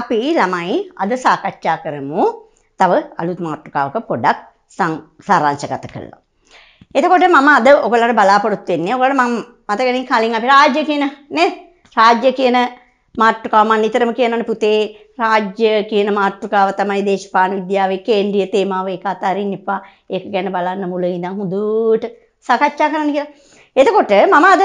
අපි ළමයි අද සාකච්ඡා කරමු තව අලුත් මාතෘකාවක පොඩක් සාරාංශගත කරලා. එතකොට මම අද ඔයගලට බලාපොරොත්තු වෙන්නේ ඔයගලට මම මතකලින් කලින් අපි රාජ්‍ය කියන නේ රාජ්‍ය කියන මාතෘකාව මම නිතරම කියනවනේ පුතේ රාජ්‍ය කියන මාතෘකාව තමයි දේශපාලන විද්‍යාවේ කේන්ද්‍රීය තේමාව ඒක අතරින් එපා. ඒක ගැන බලන්න මුලින් ඉඳන් හොඳට සාකච්ඡා කරන්න කියලා. එතකොට මම අද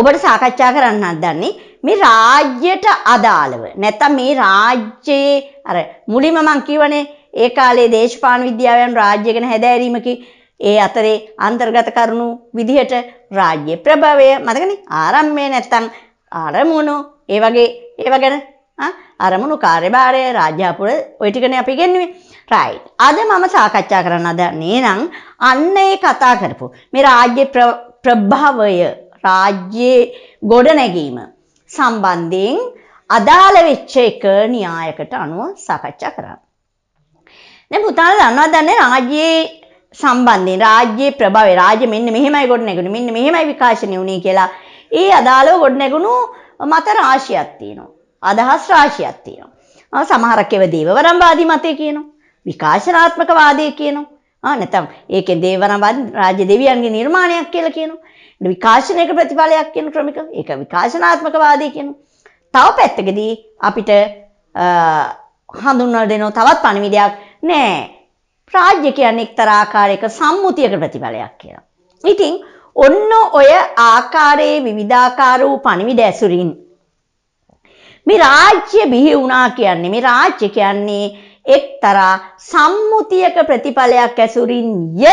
ඔබට සාකච්ඡා කරන්නත් දන්නේ මේ රාජ්‍යයට අදාළව නැත්නම් මේ රාජ්‍යයේ අර මුලින්ම මම කියවනේ ඒ කාලේ දේශපාලන විද්‍යාවෙන් රාජ්‍ය ගැන හැදෑරීමකි ඒ අතරේ අන්තර්ගත කරුණු විදිහට රාජ්‍ය ප්‍රභවය මතකනේ ආරම්භය නැත්නම් ආරමුණු ඒ වගේ ඒව ගැන අරමුණු කාර්යභාරය රාජ්‍යාපුර ඔය ටිකනේ අපි ඉගෙනුවේ. රයිට්. අද මම සාකච්ඡා කරන්න හදන්නේ නම් අන්න ඒ කතා කරපු මේ රාජ්‍ය ප්‍රභවය රාජ්‍යයේ ගොඩනැගීම සම්බන්ධයෙන් අදාළ වෙච්ච එක න්‍යායකට අනුව සාකච්ඡා කරා. දැන් පුතාලා දන්නවා දන්නේ රාජ්‍යයේ සම්බන්ධයෙන් රාජ්‍යයේ ප්‍රභවය රාජ්‍ය මෙන්න මෙහෙමයි ගොඩනැගුණේ මෙන්න මෙහෙමයි විකාශනය වුණේ කියලා ඒ අදාළව ගොඩනැගුණු මත රාශියක් තියෙනවා. අදහස් රාශියක් තියෙනවා. සමහරක් ඒවා දේවවරම්වාදී මතය කියනවා. විකාශනාත්මක වාදය කියනවා. ආ නැත්නම් ඒකේ දේවන රාජ්‍ය දෙවියන්ගේ නිර්මාණයක් කියලා කියනවා. විකාශනයක ප්‍රතිඵලයක් කියන ක්‍රමික ඒක විකාශනාත්මකවාදී කියන. තව පැත්තකදී අපිට හඳුන්වලා දෙනව තවත් පණිවිඩයක් නෑ. රාජ්‍ය කියන්නේ එක්තරා ආකාරයක සම්මුතියක ප්‍රතිඵලයක් කියලා. ඉතින් ඔන්න ඔය ආකාරයේ විවිධාකාර වූ පණිවිඩ ඇසුරින් මේ රාජ්‍ය බිහි වුණා කියන්නේ මේ රාජ්‍ය කියන්නේ එක්තරා සම්මුතියක ප්‍රතිඵලයක් ඇසුරින් ය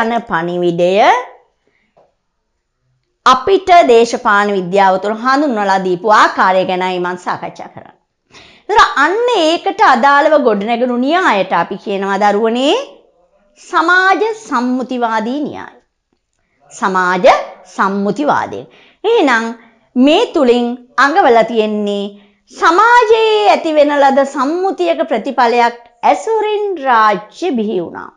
යන පණිවිඩය අපිට දේශපාලන විද්‍යාව තුළ හඳුන්වලා දීපු ආකාරය ගැනයි මම සාකච්ඡා කරන්නේ. ඒතර අන්න ඒකට අදාළව ගොඩනැගුණු න්‍යායට අපි කියනවා දරුවනේ සමාජ සම්මුතිවාදී න්‍යාය. සමාජ සම්මුතිවාදය. එහෙනම් මේ තුලින් අඟවලා තියෙන්නේ සමාජයේ ඇතිවෙන ලද සම්මුතියක ප්‍රතිඵලයක් ඇසුරින් රාජ්‍ය බිහි වුණා.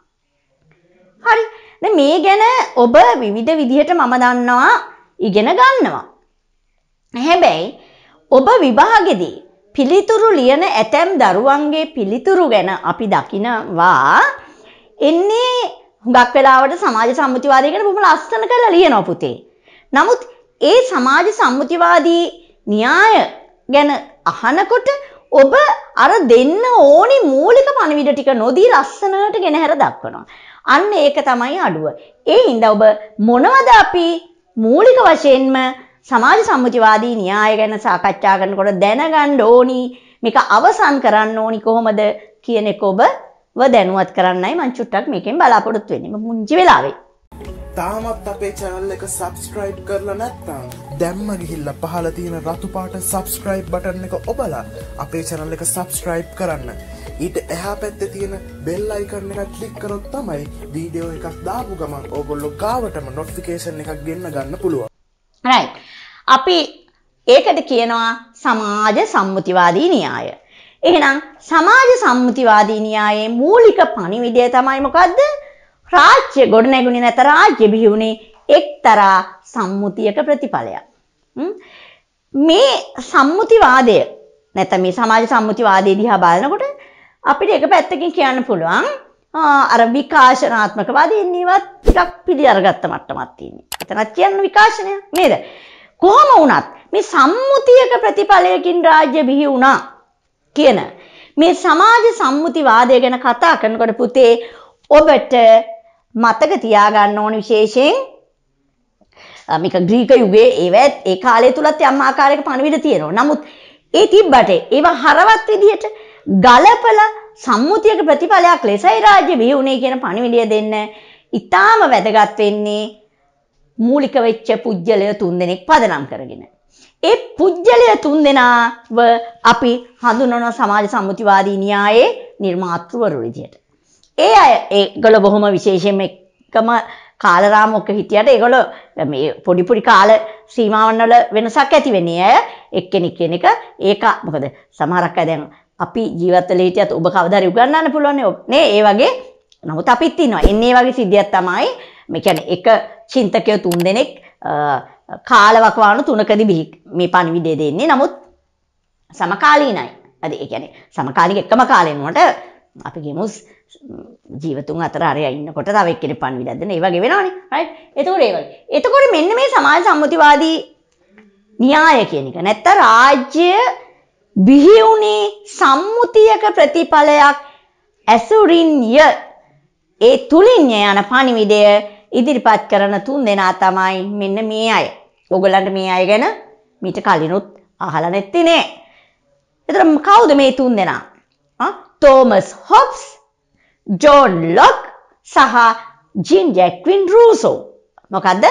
හරි. දැන් මේ ගැන ඔබ විවිධ විදිහට මම දන්නවා ඉගෙන ගන්නවා. හැබැයි ඔබ විභාගෙදී පිළිතුරු ලියන ඇතැම් දරුවන්ගේ පිළිතුරු ගැන අපි දකිනවා එන්නේ හුඟක් වෙලාවට සමාජ සම්මුතිවාදී ගැන බොහොම ලස්සන කරලා ලියනවා පුතේ. නමුත් ඒ සමාජ සම්මුතිවාදී න්‍යාය ගැන අහනකොට ඔබ අර දෙන්න ඕනි මූලික පණිවිඩ ටික නොදී ලස්සනට ගෙනහැර දක්වනවා. අන්න ඒක තමයි අඩුව. ඒ හින්දා ඔබ මොනවද අපි මූලික වශයෙන්ම සමාජ සම්මුතිවාදී න්‍යාය ගැන සාකච්ඡා කරනකොට දැනගන්න ඕනි මේක අවසන් කරන්න ඕනි කොහොමද කියන එක ඔබව දැනුවත් කරන්නයි මං චුට්ටක් මේකෙන් බලාපොරොත්තු වෙන්නේ. මුංජි වෙලාවේ තාමත් අපේ චැනල් එක සබස්ක්‍රයිබ් කරලා නැත්තාම් දැම්ම ගිහිල්ල පහල තියෙන රතුපාට සබස්ක්‍රයිබ් බටන් එක ඔබලා අපේ චැනල් එක සබස්ක්‍රයිබ් කරන්න ඊට එහා පැත්ත තියෙන බෙල්ලයිකරන එක ක්ලික් කරොත් තමයි වීඩියෝ එකක් දාපු ගමන් ඕගොල්ලො ගාවටම නොටිකේෂන් එකක් ගන්න ගන්න පුළුවන් රයි අපි ඒකට කියනවා සමාජ සම්මුතිවාදී න්‍යාය. එහෙනම් සමාජ සම්මුතිවාදී න්‍යායේ මූලික පණිවිඩය තමයි මොකද්ද? රාජ්‍ය ගොඩනැගුණේ නැත රාජ්‍ය බිහි වුණේ එක්තරා සම්මුතියක ප්‍රතිඵලයක්. මේ සම්මුතිවාදය නැත්නම් මේ සමාජ සම්මුතිවාදයේ දිහා බලනකොට අපිට එක පැත්තකින් කියන්න පුළුවන් අර විකාශනාත්මකවාදීන් ඉවත් ටිකක් පිළිඅරගත්ත මට්ටමක් තියෙනවා. එතනත් කියන්නේ විකාශනය නේද? කොහොම වුණත් මේ සම්මුතියක ප්‍රතිඵලයකින් රාජ්‍ය බිහි වුණා කියන මේ සමාජ සම්මුතිවාදය ගැන කතා කරනකොට පුතේ ඔබට මතක තියාගන්න ඕන විශේෂයෙන් මේක ග්‍රීක යුගයේ ඒවත් ඒ කාලය තුලත් යම් ආකාරයක පණවිඩ තියෙනවා. නමුත් ඒ තිබ්බට ඒව හරවත් විදියට ගලපලා සම්මුතියක ප්‍රතිඵලයක් ලෙසයි රාජ්‍ය විහිුණේ කියන පණවිඩය දෙන්න ඉතාම වැදගත් වෙන්නේ මූලික වෙච්ච පුජ්‍යලය තුන්දෙනෙක් පදනම් කරගෙන. ඒ පුජ්‍යලය තුන්දෙනාව අපි හඳුනන සමාජ සම්මුතිවාදී න්‍යායේ නිර්මාතෘවරු විදියට. ඒ අය ඒගොල බොහොම විශේෂයෙන් එකම කාලරාමොක්ක හිටියට ඒගොල මේ පොඩිපුඩි කාල සීමාවන්නල වෙනසක් ඇතිවෙන්නේ ඇය එක්කෙනෙක් කෙනෙක ඒක මොකද සමහරක් ඇදැන් අපි ජීවතල හිටියත් ඔබ කවදර උගන්නන්න පුළුවන් නේ ඒ වගේ නමුත් අපිත් ඉන්නවා එන්නේ වගේ සිද්ධියක් තමයි මෙකැන එක චින්තකය තුන් දෙනෙක් කාලවකවානු තුනකදි බිහි මේ පණවිඩේ දෙන්නේ නමුත් සමකාලීනයි ඇද එකැන සමකාලික එකම කාලෙන්වට අපි ගෙමුස් ජීවතුන් අතර අරය ඉන්නකොට තව එක්කෙනෙක් පණවිඩදන ඒ වගේ වෙනවනේ රයිට් එතකොට ඒ වගේ එතකොට මෙන්න මේ සමාජ සම්මුතිවාදී න්‍යාය කියන එක නැත්නම් රාජ්‍ය බිහි වුණේ සම්මුතියක ප්‍රතිඵලයක් ඇසුරින්ය ඒ තුලින් යන පණිවිඩය ඉදිරිපත් කරන තුන් දෙනා තමයි මෙන්න මේ අය. ඔගලන්ට මේ අය ගැන මීට කලිනුත් අහලා නැත්තිනේ. එතකොට කවුද මේ තුන් දෙනා? තෝමස් හොබ්ස් ජෝන් ලොක් සහ ජීන් ජැක්වින් රූසෝ මොකක්ද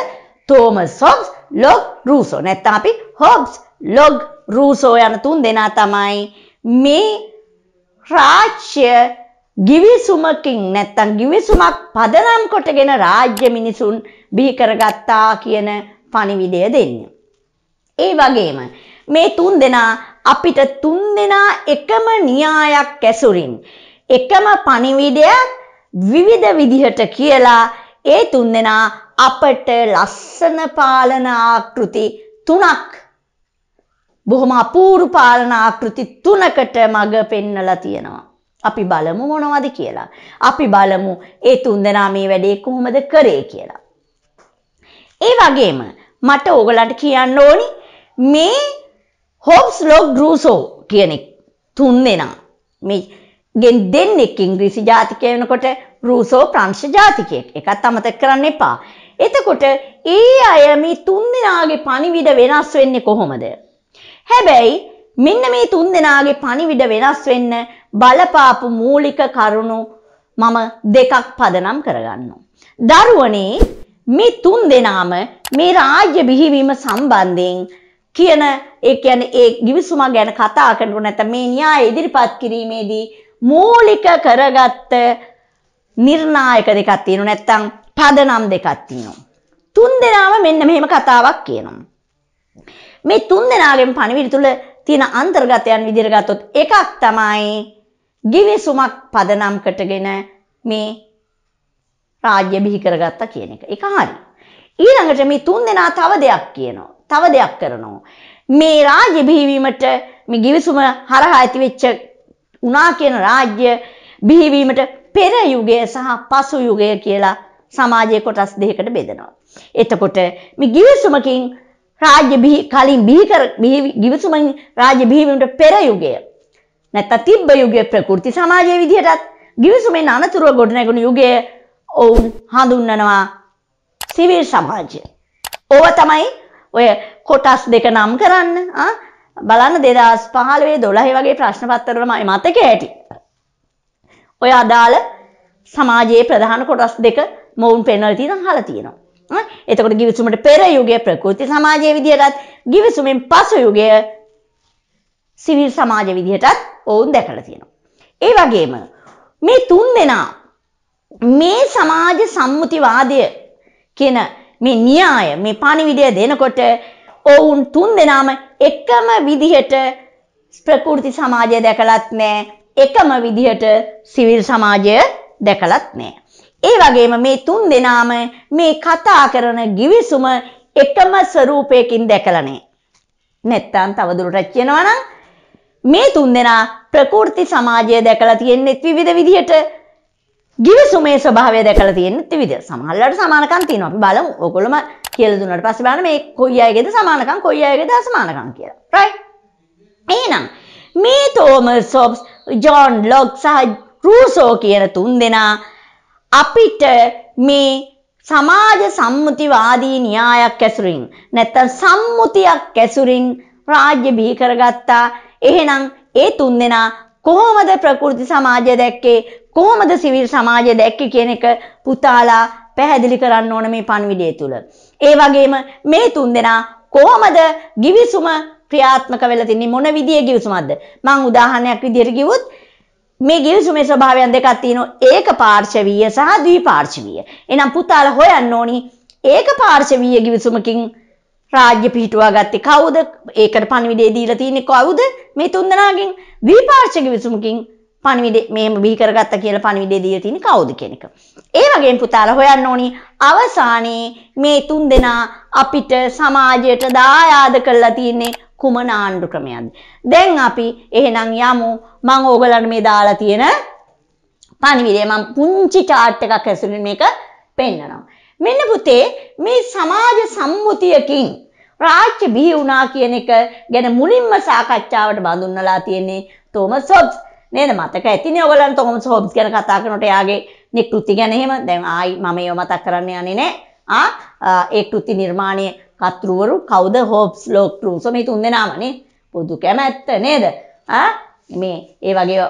තෝමස් හොබ්ස් ලොග් රූසෝ නැත්තම් අපි හොබ්ස් ලොග් රූසෝ යන තුන් දෙනා තමයි මේ රාජ්‍ය ගිවිසුමකින් නැත්තම් ගිවිසුමක් පදනම් කොටගෙන රාජ්‍ය මිනිසුන් බිහි කරගත්තා කියන පණිවිඩය දෙන්න. ඒ වගේම මේ තුන් දෙනා අපිට තුන් දෙනා එකම න්‍යායක් ඇසුරින් එකම පණිවිඩය විවිධ විදිහට කියලා ඒ තුන්දෙනා අපට ලස්සන පාලන ආකෘති තුනක් බොහොම අපූරු පාලන ආකෘති තුනකට මඟ පෙන්නලා තියෙනවා. අපි බලමු මොනවද කියලා. අපි බලමු ඒ තුන්දෙනා මේ වැඩේ කොහොමද කරේ කියලා. ඒ වගේම මට ඕගලන්ට කියන්න ඕනි මේ හොබ්ස් ලොග් ග්‍රූසෝ කියන තුන්දෙනා මේ ගෙන් දෙන්නෙක් ඉංග්‍රීසි ජාතිකය වෙනකොට රූසෝ ප්‍රංශ ජාතිකයෙක්. එකත් අමතක කරන්න එපා. එතකොට ඒ අය මේ තුන්දෙනාගේ පණිවිඩ වෙනස් වෙන්නේ කොහොමද? හැබැයි මෙන්න මේ තුන්දෙනාගේ පණිවිඩ වෙනස් වෙන්න බලපාපු මූලික කරුණු මම දෙකක් පදනම් කරගන්නවා. දරුවනේ මේ තුන්දෙනාම මේ රාජ්‍ය බිහිවීම සම්බන්ධයෙන් කියන ඒ කියන්නේ ඒ ගිවිසුම ගැන කතා කරනකොට නැත්නම් මේ න්‍යාය ඉදිරිපත් කිරීමේදී මූලික කරගත්ත නිර්ණායක දෙකක් තියෙනවා නැත්නම් පදනම් දෙකක් තියෙනවා. තුන් දෙනාම මෙන්න මෙහෙම කතාවක් කියනවා. මේ තුන් දෙනාගෙන් පණිවිඩ තුල තියෙන අන්තර්ගතයන් විදිහට ගත්තොත් එකක් තමයි ගිවිසුමක් පදනම් කොටගෙන මේ රාජ්‍ය බිහි කරගත්තා කියන එක. ඒක හරි. ඊළඟට මේ තුන් දෙනා තව දෙයක් කියනවා. තව දෙයක් කරනවා. මේ රාජ්‍ය බිහිවීමට මේ ගිවිසුම හරහා ඇතිවෙච්ච වුණා කියන රාජ්‍ය බිහිවීමට පෙර යුගය සහ පසු යුගය කියලා සමාජයේ කොටස් දෙකකට බෙදෙනවා. එතකොට මේ ගිවිසුමකින් රාජ්‍ය බිහි කලින් බිහි කර ගිවිසුමෙන් රාජ්‍ය බිහිවීමට පෙර යුගය නැත්නම් තිබ්බ යුගය ප්‍රකෘති සමාජයේ විදිහටත් ගිවිසුමෙන් අනතුරුව ගොඩනැගුණු යුගය ඔවුන් හඳුන්වනවා සිවිල් සමාජය. ඕව තමයි ඔය කොටස් දෙක නම් කරන්න බලන්න 2015 12 වගේ ප්‍රශ්න පත්‍රවල මතකයේ ඇති. ඔය අදාළ සමාජයේ ප්‍රධාන කොටස් දෙක මොවුන් පෙන්වලා තියෙන අහලා තියෙනවා. එතකොට ගිවිසුමට පෙර යුගයේ ප්‍රකෘති සමාජයේ විදියටත් ගිවිසුමෙන් පසු යුගයේ සිවිල් සමාජ විදියටත් ඔවුන් දැකලා තියෙනවා. ඒ වගේම මේ තුන් දෙනා මේ සමාජ සම්මුතිවාදය කියන මේ න්‍යාය මේ පණිවිඩය දෙනකොට ඔවුන් තුන්දෙනාම එකම විදිහට ප්‍රකෘති සමාජය දැකලත් නෑ. එකම විදිහට සිවිල් සමාජය දැකලත් නෑ. ඒ වගේම මේ තුන්දෙනාම මේ කතා කරන ගිවිසුම එකම ස්වරූපයකින් දැකලා නෑ. නැත්තම් තවදුරටත් කියනවා නම් මේ තුන්දෙනා ප්‍රකෘති සමාජය දැකලා තියෙන්නේ විවිධ විදිහට ගිවිසුමේ ස්වභාවය දැකලා තියෙන්නේ විවිධ සමහරවල්ට සමානකම් තියෙනවා අපි බලමු ඔයගොල්ලෝම කියල දුන්නට පස්ස බාන මේ කොයි අයගෙද සමානකම් කොයි අයගෙද අසමානකම් කියලා. right? එහෙනම් මේ තෝමස් හොබ්ස්, ජෝන් ලොක් සහ රූසෝ කියන තුන් දෙනා අපිට මේ සමාජ සම්මුතිවාදී න්‍යායක් ඇසුරින් නැත්තම් සම්මුතියක් ඇසුරින් රාජ්‍ය බිහි කරගත්තා. එහෙනම් ඒ තුන් දෙනා කොහොමද ප්‍රකෘති සමාජය දැක්කේ? කොහොමද සිවිල් සමාජය දැක්කේ කියන එක පුතාලා පැහැදිලි කරන්න ඕන මේ පණවිඩය තුල. ඒ වගේම මේ තුන්දෙනා කොහොමද givisuma ක්‍රියාත්මක වෙලා තින්නේ මොන විදියෙ givisumක්ද? මම උදාහරණයක් විදියට කිව්වොත් මේ givisumේ ස්වභාවයන් දෙකක් තියෙනවා ඒක පාර්ශවීය සහ ද්විපාර්ශවීය. එහෙනම් පුතාලා හොයන්න ඕනි ඒක පාර්ශවීය givisumකින් රාජ්‍ය පිහිටුවා ගත්තේ කවුද? ඒකට පණවිඩය දීලා තින්නේ කවුද? මේ තුන්දෙනාගෙන් ද්විපාර්ශවීය givisumකින් පණිවිඩේ මෙහෙම බිහි කරගත්ත කියලා පණිවිඩේ දීලා තියෙන්නේ කවුද කියන එක. ඒ වගේම පුතාලා හොයන්න ඕනි අවසානයේ මේ තුන් දෙනා අපිට සමාජයට දායාද කරලා තියෙන්නේ කුමන ආණ්ඩු ක්‍රමයක්ද? දැන් අපි එහෙනම් යමු මම ඕගලන්ට මේ දාලා තියෙන පණිවිඩය මම පුංචි chart එකක් ඇසුරින් මේක පෙන්නනවා. මෙන්න පුතේ මේ සමාජ සම්මුතියකින් රාජ්‍ය බිහි වුණා කියන එක ගැන මුලින්ම සාකච්ඡාවට බඳුන්වලා තියෙන්නේ තෝමස් හොබ්ස්. නේද මතක ඇතිනේ ඔයගලන්ට තොමස් හොබ්ස් ගැන කතා කරනකොට එයාගේ නිකෘති ගැන එහෙම දැන් ආයි මම ඒව මතක් කරන්න යන්නේ නෑ ආ ඒ කෘති නිර්මාණයේ කතුරුවරු කවුද හොබ්ස් ලොක් ට්‍රූසෝ මේ තුන් දෙනාමනේ පොදු කැමැත්ත නේද ආ මේ ඒ වගේ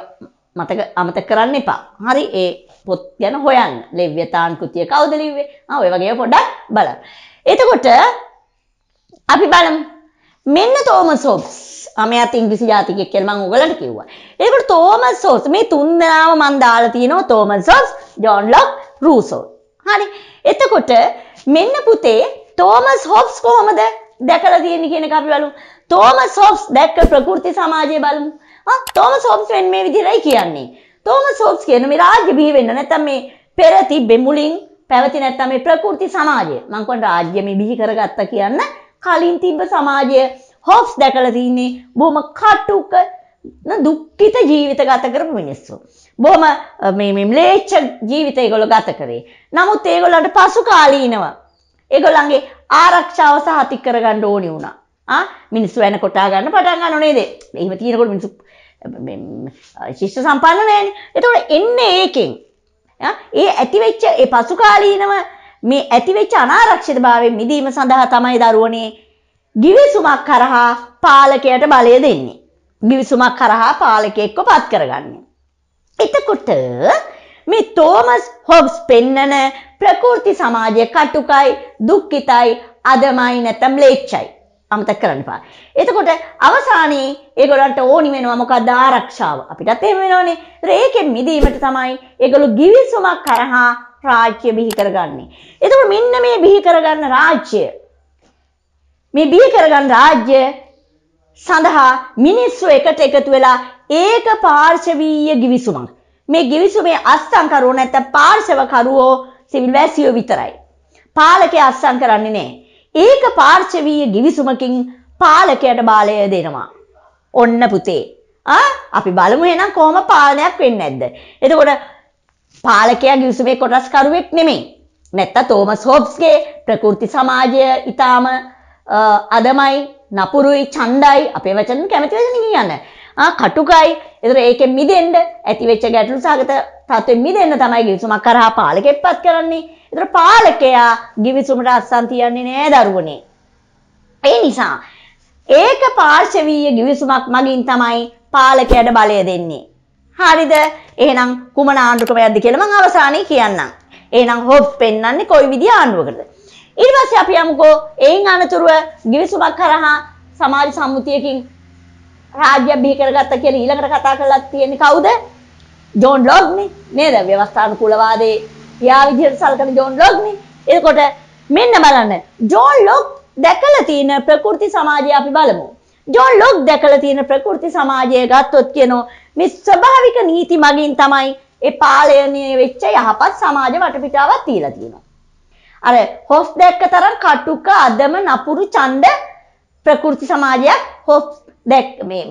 මතක අමතක කරන්න එපා හරි ඒ පොත් ගැන හොයන්න ලෙව්‍යතාන් කෘතිය කවුද ලිව්වේ ආ ඔය වගේ පොඩ්ඩක් බලන්න එතකොට අපි බලමු මෙන්න තෝම සෝප්ස් අමයත් ඉංග්‍රිසි ජාතිකයක් කියලා මම ඔයගලන්ට කිව්වා. ඒකට තෝමස් සෝප්ස් මේ තුන් දෙනාම මම දාලා තිනවා තෝමස් සෝප්ස්, ජෝන් ලොක්, රූසෝ. හරි. එතකොට මෙන්න පුතේ තෝමස් හොප්ස් කොහොමද දැකලා තියෙන්නේ කියන එක අපි බලමු. තෝමස් හොප්ස් දැක්ක ප්‍රകൃති සමාජය බලමු. ආ තෝමස් හොප්ස් වෙන මේ විදිහටයි කියන්නේ. තෝමස් හොප්ස් කියන මේ රාජ්‍ය බිහි වෙන්න නැත්නම් මේ පෙර තිබෙ මුලින් පැවති නැත්නම් මේ ප්‍රകൃති සමාජය. මං කියන රාජ්‍ය මේ බිහි කරගත්තා කියන්නේ කලින් තිබ්බ සමාජය හොස් දැකල තින්නේ බොහොම කටුක දුක්ඛිත ජීවිත ගත කරපු මිනිස්සු. බොහොම මේ මේ ම්ලේච්ඡ ජීවිත ඒගොල්ලෝ ගත කරේ. නමුත් ඒගොල්ලන්ට පසු කාලීනව ඒගොල්ලන්ගේ ආරක්ෂාව සහ අති කරගන්න ඕනි වුණා. ආ මිනිස්සු වෙන කොටා ගන්න පටන් ගන්නව නේද? එහෙම තියෙනකොට මිනිස්සු ශිෂ්ට සම්පන්න නෑනේ. එතකොට එන්නේ ඒකෙන්. ඒ ඇතිවෙච්ච ඒ පසු කාලීනව මේ ඇතිවෙච්ච අනාරක්ෂිත භාවයෙන් මිදීම සඳහා තමයි දරුවනේ ගිවිසුමක් කරහා පාලකයට බලය දෙන්නේ. ගිවිසුමක් කරහා පාලකයෙක්ව පත් කරගන්නේ. එතකොට මේ තෝමස් හොබ්ස් පෙන්නන ප්‍රකෘති සමාජය කටුකයි දුක්ඛිතයි අදමයි නැත්නම් ලේච්ඡයි අමතක කරන්න එපා. එතකොට අවසානයේ ඒගොල්ලන්ට ඕනි වෙනවා මොකද්ද ආරක්ෂාව. අපිටත් එහෙම වෙනවනේ. ඒකෙන් මිදීමට තමයි ඒගොල්ලෝ ගිවිසුමක් කරහා රාජ්‍ය බිහි කරගන්නේ. එතකොට මෙන්න මේ බිහි කරගන්න රාජ්‍ය මේ බිහි කරගන්න රාජ්‍ය සඳහා මිනිස්සු එකට එකතු වෙලා ඒක පාර්ශවීය ගිවිසුමක්. මේ ගිවිසුමේ අස්තංකරුවෝ නැත්නම් පාර්ශවකරුවෝ සිවිල් වැසියෝ විතරයි. පාලකයා අස්සම් කරන්නේ නැහැ. ඒක පාර්ශවීය ගිවිසුමකින් පාලකයට බාලය දෙනවා. ඔන්න පුතේ. ආ අපි බලමු එහෙනම් කොහොම පාලනයක් වෙන්නේ නැද්ද? එතකොට පාලකයා ගිවිසුමේ කොටස්කරුවෙක් නෙමෙයි. නැත්ත තෝමස් හෝබ්ස්ගේ ප්‍රකෘති සමාජය ඉතාම අදමයි නපුරුයි චන්ඩයි අපේ වචන කැමතිවචන කියන්න කටුකයි එතර ඒක මිදෙන්ට ඇතිවෙච්ච ගැටලු සාගත තත්ව මිදන්න තමයි ගිවිසුමක් කරහා පාලක එපත් කරන්නේ එතර පාලකයා ගිවිසුමට අස්සන්තියන්නේ නෑ දරුවනේ. ඒ නිසා ඒක පාර්ශවීය ගිවිසුමක් මගින් තමයි පාලකයට බලය දෙන්නේ. හරිද එහෙනම් කුමන ආණ්ඩුකම යද්දි කියලා මම අවසානයේ කියන්නම්. එහෙනම් හොබ් පෙන්වන්නේ කොයි විදිය ආණ්ඩුවකටද? ඊට පස්සේ අපි යමුකෝ එයින් අනතුරුව ගිවිසුමක් කරහා සමාජ සම්මුතියකින් රාජ්‍ය බිහි කරගත්ත කියලා ඊළඟට කතා කරලා තියෙන්නේ කවුද? ජෝන් ලොග්නේ නේද? ව්‍යවස්ථානුකූලවාදී යා විදිහට සලකන ජෝන් ලොග්නේ. එතකොට මෙන්න බලන්න ජෝන් ලොග් දැකලා තියෙන ප්‍රකෘති සමාජය අපි බලමු. ජෝන් ලොග් දැකලා තියෙන ප්‍රකෘති සමාජය ගත්තොත් කියනෝ මේ ස්වභාවික නීති මගින් තමයි ඒ පාලනය වෙච්ච යහපත් සමාජ වටපිටාවක් තියලා තියෙනවා. අර හොස් දැක්ක තරම් කටුක අදම නපුරු ඡණ්ඩ ප්‍රකෘති සමාජයක් හොස් දැක් මේ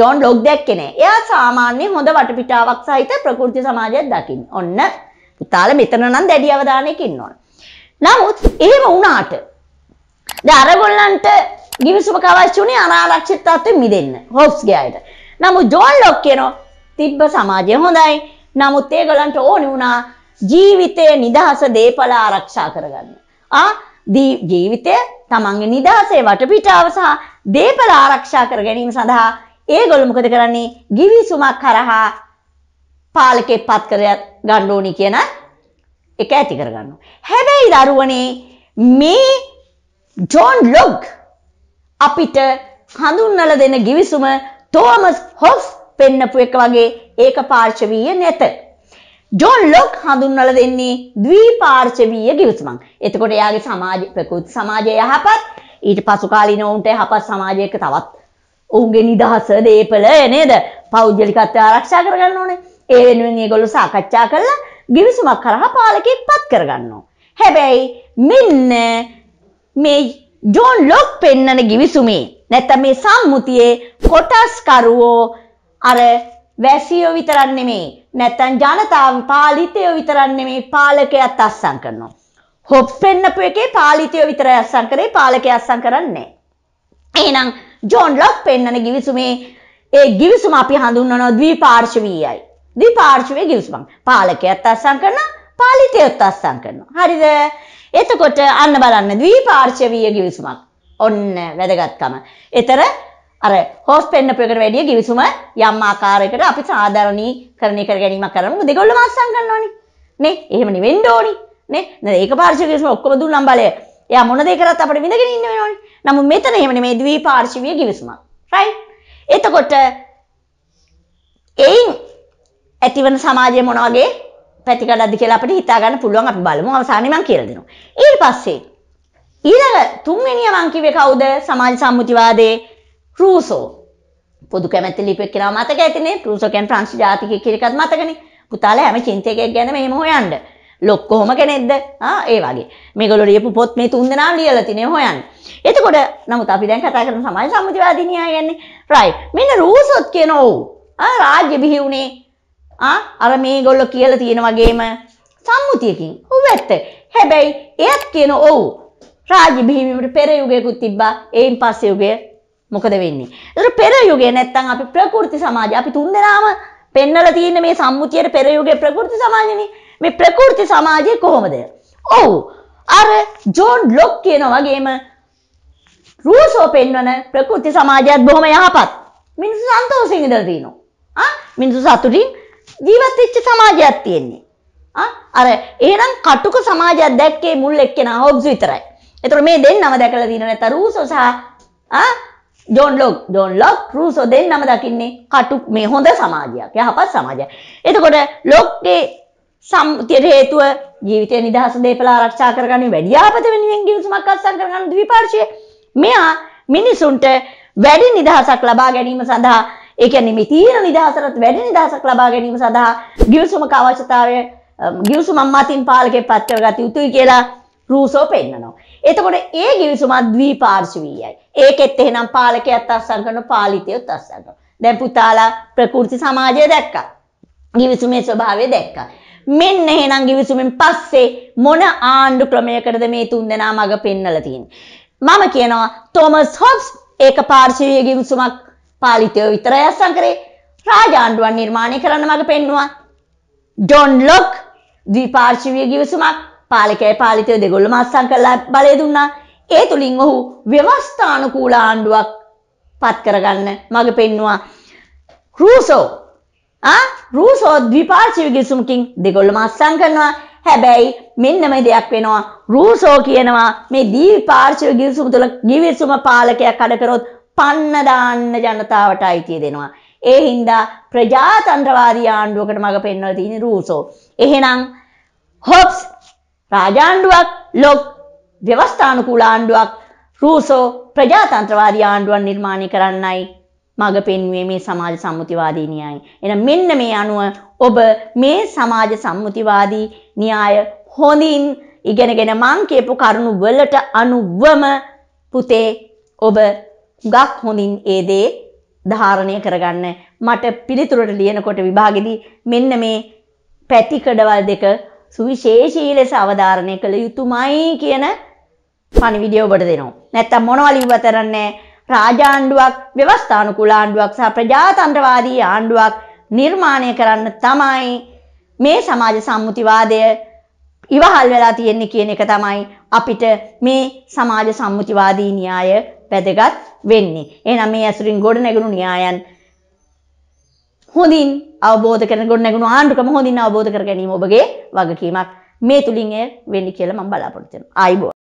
ජෝන් ලොග් දැක්කේ නෑ. එයා සාමාන්‍ය හොඳ වටපිටාවක් සහිත ප්‍රකෘති සමාජයක් දකින්න. ඔන්න පුතාල මෙතන නම් දැඩි අවධානයක ඉන්න ඕන. නමුත් එහෙම වුණාට දැන් අරගොල්ලන්ට ගිවිසුමක අවශ්‍ය උනේ අනාරක්ෂිතත්වෙ මිදෙන්න. හොබ්ස්ගේ අයට. නමුත් ජෝන් ලොග් කියනවා තිබ්බ සමාජය හොඳයි. නමුත් ඒගලන්ට ඕනි වුණා ජීවිතයේ නිදහස දේපල ආරක්ෂා කරගන්න. ආ ජීවිතය තමන්ගේ නිදහසේ වටපිටාව සහ දේපල ආරක්ෂා කර ගැනීම සඳහා ඒගොල්ලෝ මොකද කරන්නේ? ගිවිසුමක් කරහා පාලකෙක් පත් කර ගන්න ඕනි කියන එක ඇති කරගන්නවා. හැබැයි දරුවනේ මේ ජෝන් ලොග් අපිට හඳුන්වලා දෙන ගිවිසුම තෝමස් හොෆ් පෙන්නපු එක වගේ ඒක පාර්ශවීය නැත. ජොන් ලොක් හඳුන්වලා දෙන්නේ ද්විපාර්ශවීය ගිවිසුමක්. එතකොට එයාගේ සමාජ ප්‍රකෘති සමාජය යහපත් ඊට පසු කාලීන වුන්ට යහපත් සමාජයක තවත් ඔවුන්ගේ නිදහස දේපල නේද? පෞද්ගලිකත්වය ආරක්ෂා කරගන්න ඕනේ. ඒ වෙනුවෙන් මේගොල්ලෝ සාකච්ඡා කරලා ගිවිසුමක් කරහා පාලකෙක් පත් කරගන්නවා. හැබැයි මෙන්න මේ ජෝන් ලොක් පෙන්නන ගිවිසුමේ නැත්නම් මේ සම්මුතියේ කොටස්කරුවෝ අර වැසියෝ විතරක් නෙමෙයි නැත්තම් ජනතාව පාලිතයෝ විතරක් නෙමෙයි පාලකයාත් අස්සම් කරනවා. හොප් පෙන්නපු එකේ පාලිතයෝ විතරයි අස්සම් කරේ පාලකයා අස්සම් කරන්නේ එහෙනම් ජෝන් ලොක් පෙන්නන ගිවිසුමේ ඒ ගිවිසුම අපි හඳුන්වනවා ද්විපාර්ශවීයයි. ද්විපාර්ශවයේ ගිවිසුමක්. පාලකයාත් අස්සම් කරනවා පාලිතයොත් අස්සම් කරනවා. හරිද? එතකොට අන්න බලන්න ද්විපාර්ශවීය ගිවිසුමක්. ඔන්න වැදගත්කම. ඒතර අර හෝස් පෙන්නපේකට වැඩිය ගිවිසුම යම් ආකාරයකට අපි සාධාරණීකරණය කර ගැනීමක් කරනවා. මොකද ඒගොල්ලෝ මාස්සම් කරනවනේ. නේ? එහෙම නෙවෙන්න ඕනි. නේ? නේද? ඒක පාර්ශ්ව ගිවිසුම ඔක්කොම දුන්නම් බලය. එයා මොන දේ කරත් අපිට විඳගෙන ඉන්න වෙනවනේ. නමුත් මෙතන එහෙම නෙමෙයි ද්විපාර්ශ්වීය ගිවිසුමක්. right? එතකොට එයින් ඇතිවන සමාජය මොන වගේ පැතිකඩක්ද කියලා අපිට හිතා ගන්න පුළුවන් අපි බලමු අවසානයේ මම කියලා දෙනවා. ඊට පස්සේ ඊළඟ තුන්වෙනිය මං කිව්වේ කවුද? සමාජ සම්මුතිවාදයේ රූසෝ පොදු කැමැති ලිපෙක්කෙනා මතක ඇතිනේ රූසෝකැන් ප්‍රංශ ජාතිකය කිරිකත් මතකනේ පුතාලා හැම චින්තකයක් ගැන මෙහෙම හොයන්න ලොක්කොහොම කෙනෙක්ද ඒ වගේ මේගොල්ලෝ ලියපු පොත් මේ තුන් දෙනාම ලියලා තිනේ හොයන්න. එතකොට නමුත් අපි දැන් කතා කරන සමාජ සම්මුතිවාදී න්‍යාය යන්නේ. රයිට්. මෙන්න රූසොත් කියන ඔව්. ආ රාජ්‍ය බිහි වුණේ ආ අර මේගොල්ලෝ කියලා තියෙන වගේම සම්මුතියකින්. ඔව් ඇත්ත. හැබැයි එයත් කියන ඔව්. රාජ්‍ය බිහිවීමට පෙර යුගයකුත් තිබ්බා. ඒයින් පස්සේ යුගය මොකද වෙන්නේ. ඒතර පෙර යුගය නැත්තම් අපි ප්‍රකෘති සමාජය අපි තුන්දෙනාම පෙන්නලා තියෙන මේ සම්මුතියට පෙර යුගයේ ප්‍රකෘති සමාජනේ. මේ ප්‍රකෘති සමාජය කොහොමද? ඔව්. අර ජෝන් ලොක් කියන වගේම රූසෝ පෙන්වන ප්‍රකෘති සමාජයත් බොහොම යහපත්. මිනිස්සු සන්තෝෂයෙන් ඉඳලා තිනවා. ආ මිනිස්සු සතුටින් ජීවත් වෙච්ච සමාජයක් තියෙන්නේ. ආ අර එහෙනම් කටුක සමාජයක් දැක්කේ මුල් එක්කෙනා හොබ්ස් විතරයි. ඒතර මේ දෙන්නම දැකලා තියෙන නැත්නම් රූසෝ සහ ආ John Locke John Locke Rousseau දෙන්නම දකින්නේ කටු මේ හොඳ සමාජයක් යහපත් සමාජයක්. එතකොට ලොක්ගේ සම්තියට හේතුව ජීවිතය නිදහස දේපල ආරක්ෂා කරගන්න වැඩි ආපත වෙනුවෙන් ගිවිසුමක් අත්සන් කරගන්න ද්විපාර්ශ්වය. මෙයා මිනිසුන්ට වැඩි නිදහසක් ලබා ගැනීම සඳහා ඒ කියන්නේ මේ තීන නිදහසට වැඩි නිදහසක් ලබා ගැනීම සඳහා ගිවිසුමක අවශ්‍යතාවය ගිවිසුමක් මතින් පාලකේ පත්ව ගත යුතුයි කියලා රූසෝ පෙන්නනවා. එතකොට ඒ ගිවිසුමත් ද්විපාර්ශවීයයි. ඒකෙත් එහෙනම් පාලකයාත් අත්සන් කරනවා පාලිතයත් අත්සන් කරනවා. දැන් පුතාලා ප්‍රකෘති සමාජය දැක්කා. ගිවිසුමේ ස්වභාවය දැක්කා. මෙන්න එහෙනම් ගිවිසුමෙන් පස්සේ මොන ආණ්ඩු ක්‍රමයකටද මේ තුන්දෙනා මග පෙන්නලා තියෙන්නේ. මම කියනවා තෝමස් හොබ්ස් ඒක පාර්ශවීය ගිවිසුමක් පාලිතයෝ විතරයි අත්සන් කරේ. රාජාණ්ඩුවන් නිර්මාණය කරන්න මග පෙන්නවා. ජොන් ලොක් ද්විපාර්ශවීය ගිවිසුමක් පාලකයයි පාලිතයෝ දෙගොල්ලම අත්සන් කරලා බලය දුන්නා. ඒ තුලින් ඔහු ව්‍යවස්ථානුකූල ආණ්ඩුවක් පත් කරගන්න මඟ පෙන්නවා. ක්‍රූසෝ ආ රූසෝ ද්විපාර්ශ්වික ගිවිසුමකින් දෙගොල්ලම අත්සන් කරනවා. හැබැයි මෙන්න මේ දෙයක් වෙනවා රූසෝ කියනවා මේ ද්විපාර්ශ්වික ගිවිසුම තුළ ගිවිසුම පාලකයක් අඩ කරොත් පන්න දාන්න ජනතාවට අයිතිය දෙනවා. ඒ හින්දා ප්‍රජාතන්ත්‍රවාදී ආණ්ඩුවකට මඟ පෙන්වලා තියෙන රූසෝ. එහෙනම් හොබ්ස් රාජාණ්ඩුවක් ලොක් ව්‍යවස්ථානුකූල ආණ්ඩුවක් රූසෝ ප්‍රජාතන්ත්‍රවාදී ආණ්ඩුවන් නිර්මාණය කරන්නයි මඟ පෙන්වුවේ මේ සමාජ සම්මුතිවාදී න්‍යායයි. එහෙනම් මෙන්න මේ අනුව ඔබ මේ සමාජ සම්මුතිවාදී න්‍යාය හොඳින් ඉගෙනගෙන මං කියපු කරුණු වලට අනුවම පුතේ ඔබ ගක් හොඳින් ඒ දේ ධාරණය කරගන්න. මට පිළිතුරට ලියනකොට විභාගෙදී මෙන්න මේ පැතිකඩවල් දෙක සුවිශේෂී ලෙස අවධාරණය කළ යුතුමයි කියන පණිවිඩය ඔබට දෙනවා. නැත්තම් මොනවල ඉවතරන්නේ? රාජාණ්ඩුවක්, ව්‍යවස්ථානුකූල ආණ්ඩුවක් සහ ප්‍රජාතන්ත්‍රවාදී ආණ්ඩුවක් නිර්මාණය කරන්න තමයි මේ සමාජ සම්මුතිවාදය ඉවහල් වෙලා තියෙන්නේ කියන එක තමයි අපිට මේ සමාජ සම්මුතිවාදී න්‍යාය වැදගත් වෙන්නේ. එහෙනම් මේ ඇසුරින් ගොඩනැගුණු න්‍යායන් හොඳින් අවබෝධ කරන ගොඩනැගුණු ආණ්ඩුක්‍රම හොඳින් අවබෝධ කර ගැනීම ඔබගේ වගකීමක්. මේ තුලින් එය වෙන්නේ කියලා මම බලාපොරොත්තු වෙනවා. ආයිබෝවන්.